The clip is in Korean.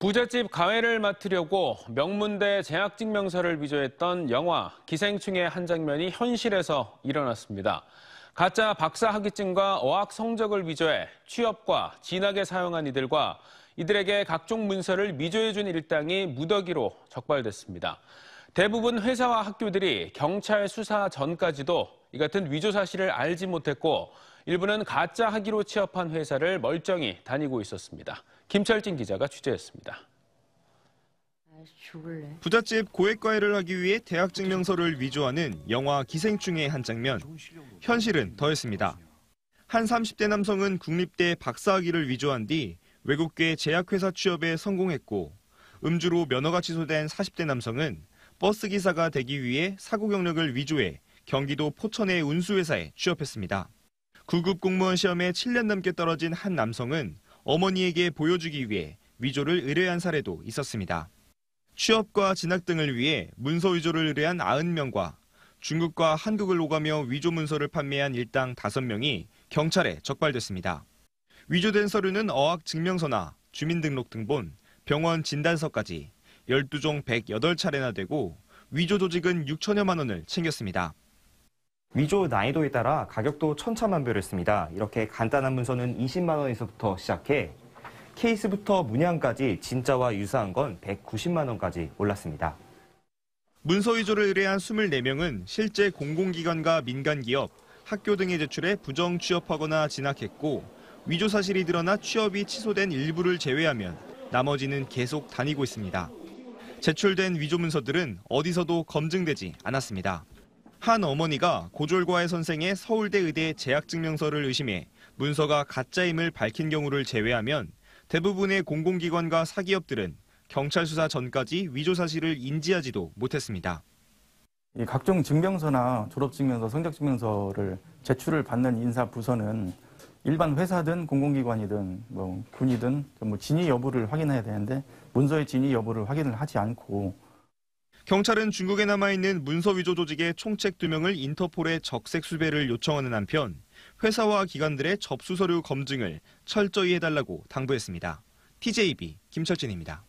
부잣집 가회를 맡으려고 명문대 재학증명서를 위조했던 영화 기생충의 한 장면이 현실에서 일어났습니다. 가짜 박사 학위증과 어학 성적을 위조해 취업과 진학에 사용한 이들과 이들에게 각종 문서를 위조해준 일당이 무더기로 적발됐습니다. 대부분 회사와 학교들이 경찰 수사 전까지도 이 같은 위조 사실을 알지 못했고 일부는 가짜 학위로 취업한 회사를 멀쩡히 다니고 있었습니다. 김철진 기자가 취재했습니다. 아, 부잣집 고액과외를 하기 위해 대학 증명서를 위조하는 영화 기생충의 한 장면. 현실은 더했습니다. 한 30대 남성은 국립대 박사학위를 위조한 뒤 외국계 제약회사 취업에 성공했고 음주로 면허가 취소된 40대 남성은 버스 기사가 되기 위해 사고 경력을 위조해 경기도 포천의 운수회사에 취업했습니다. 구급 공무원 시험에 7년 넘게 떨어진 한 남성은 어머니에게 보여주기 위해 위조를 의뢰한 사례도 있었습니다. 취업과 진학 등을 위해 문서 위조를 의뢰한 90명과 중국과 한국을 오가며 위조 문서를 판매한 일당 5명이 경찰에 적발됐습니다. 위조된 서류는 어학 증명서나 주민등록 등본, 병원 진단서까지 12종 108차례나 되고 위조 조직은 6천여만 원을 챙겼습니다. 위조 난이도에 따라 가격도 천차만별했습니다. 이렇게 간단한 문서는 20만 원에서부터 시작해 케이스부터 문양까지 진짜와 유사한 건 190만 원까지 올랐습니다. 문서 위조를 의뢰한 24명은 실제 공공기관과 민간기업, 학교 등에 제출해 부정 취업하거나 진학했고 위조 사실이 드러나 취업이 취소된 일부를 제외하면 나머지는 계속 다니고 있습니다. 제출된 위조 문서들은 어디서도 검증되지 않았습니다. 한 어머니가 고졸과의 선생의 서울대 의대 재학 증명서를 의심해 문서가 가짜임을 밝힌 경우를 제외하면 대부분의 공공기관과 사기업들은 경찰 수사 전까지 위조 사실을 인지하지도 못했습니다. 각종 증명서나 졸업증명서, 성적증명서를 제출을 받는 인사 부서는 일반 회사든 공공기관이든 뭐 군이든 뭐 진위 여부를 확인해야 되는데 문서의 진위 여부를 확인을 하지 않고 경찰은 중국에 남아있는 문서 위조 조직의 총책 두명을 인터폴에 적색 수배를 요청하는 한편 회사와 기관들의 접수 서류 검증을 철저히 해달라고 당부했습니다. TJB 김철진입니다.